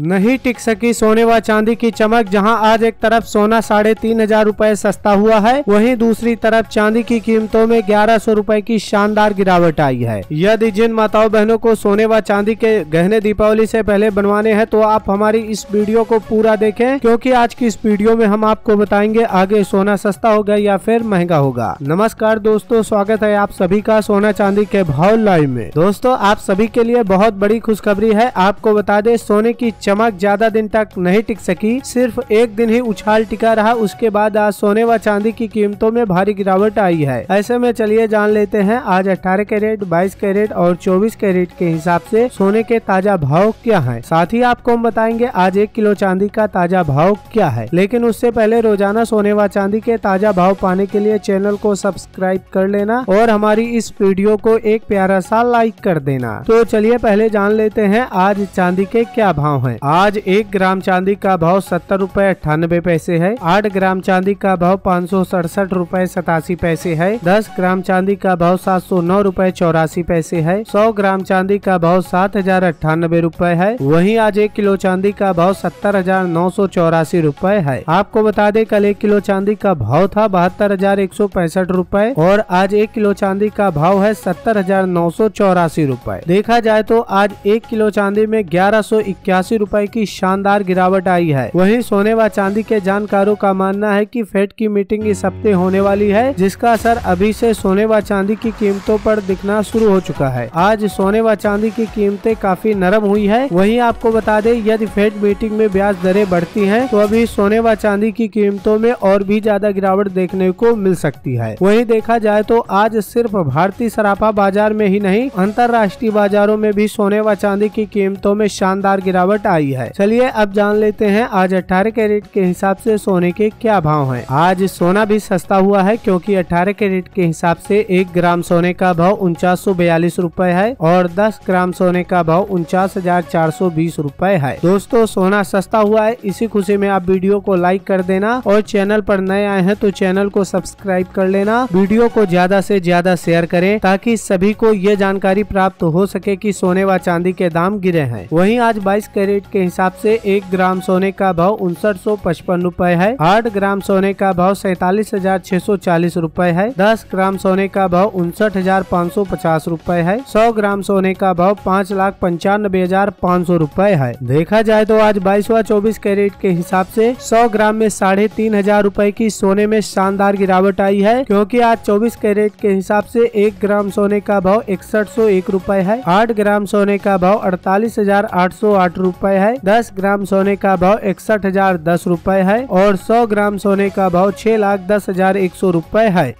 नहीं टिक सकी सोने व चांदी की चमक जहां आज एक तरफ सोना साढ़े तीन हजार रूपए सस्ता हुआ है वहीं दूसरी तरफ चांदी की कीमतों में ग्यारह सौ रूपए की शानदार गिरावट आई है यदि जिन माताओं बहनों को सोने व चांदी के गहने दीपावली से पहले बनवाने हैं तो आप हमारी इस वीडियो को पूरा देखें क्योंकि आज की इस वीडियो में हम आपको बताएंगे आगे सोना सस्ता होगा या फिर महंगा होगा नमस्कार दोस्तों स्वागत है आप सभी का सोना चांदी के भाव लाइव में दोस्तों आप सभी के लिए बहुत बड़ी खुशखबरी है आपको बता दे सोने की चमक ज्यादा दिन तक नहीं टिक सकी सिर्फ एक दिन ही उछाल टिका रहा उसके बाद आज सोने व चांदी की कीमतों में भारी गिरावट आई है ऐसे में चलिए जान लेते हैं आज 18 कैरेट 22 कैरेट और 24 कैरेट के हिसाब से सोने के ताजा भाव क्या है साथ ही आपको हम बताएंगे आज एक किलो चांदी का ताजा भाव क्या है लेकिन उससे पहले रोजाना सोने व चांदी के ताजा भाव पाने के लिए चैनल को सब्सक्राइब कर लेना और हमारी इस वीडियो को एक प्यारा सा लाइक कर देना तो चलिए पहले जान लेते हैं आज चांदी के क्या भाव है है आज एक ग्राम चांदी का भाव सत्तर रूपए अठानबे पैसे है आठ ग्राम चांदी का भाव पाँच सौ सड़सठ रूपए सतासी पैसे है दस ग्राम चांदी का भाव सात सौ नौ रूपए चौरासी पैसे है सौ ग्राम चांदी का भाव सात हजार अठानबे रूपए है वही आज एक किलो चांदी का भाव सत्तर हजार नौ सौ चौरासी रूपए है आपको बता दें कल एक किलो चांदी का भाव था बहत्तर हजार एक सौ पैंसठ रूपए और आज एक किलो चांदी का भाव है सत्तर हजार नौ सौ चौरासी रूपए देखा जाए तो आज एक किलो चांदी में ग्यारह सौ इक्यासी रुपए की शानदार गिरावट आई है वहीं सोने व चांदी के जानकारों का मानना है कि फेड की मीटिंग इस हफ्ते होने वाली है जिसका असर अभी से सोने व चांदी की कीमतों पर दिखना शुरू हो चुका है आज सोने व चांदी की कीमतें काफी नरम हुई है वहीं आपको बता दें यदि फेड मीटिंग में ब्याज दरें बढ़ती हैं तो अभी सोने व चांदी की कीमतों में और भी ज्यादा गिरावट देखने को मिल सकती है वहीं देखा जाए तो आज सिर्फ भारतीय सराफा बाजार में ही नहीं अंतर्राष्ट्रीय बाजारों में भी सोने व चांदी की कीमतों में शानदार गिरावट आई है चलिए अब जान लेते हैं आज 18 कैरेट के हिसाब से सोने के क्या भाव हैं। आज सोना भी सस्ता हुआ है क्योंकि 18 कैरेट के हिसाब से एक ग्राम सोने का भाव उनचास रुपए है और 10 ग्राम सोने का भाव उनचास रुपए है दोस्तों सोना सस्ता हुआ है इसी खुशी में आप वीडियो को लाइक कर देना और चैनल पर नए आए हैं तो चैनल को सब्सक्राइब कर लेना वीडियो को ज्यादा से ज्यादा शेयर करें ताकि सभी को ये जानकारी प्राप्त हो सके कि सोने व चांदी के दाम गिरे हैं वहीं आज 22 कैरेट रेट के हिसाब से एक ग्राम सोने का भाव उनसठ सौ पचपन रूपए है आठ ग्राम सोने का भाव सैतालीस हजार छह सौ चालीस रूपए है दस ग्राम सोने का भाव उनसठ हजार पाँच सौ पचास रूपए है सौ ग्राम सोने का भाव पाँच लाख पंचानबे हजार पाँच सौ रूपए है देखा जाए तो आज बाईसवा चौबीस कैरेट के हिसाब से सौ ग्राम में साढ़े तीन हजार रूपए की सोने में शानदार गिरावट आई है क्योंकि आज चौबीस कैरेट के हिसाब से एक ग्राम सोने का भाव इकसठ सौ एक रूपए है आठ ग्राम सोने का भाव अड़तालीस हजार आठ सौ आठ रूपए रूपए है दस ग्राम सोने का भाव इकसठ हजार दस रूपए है और सौ ग्राम सोने का भाव छह लाख दस हजार एक सौ रूपए है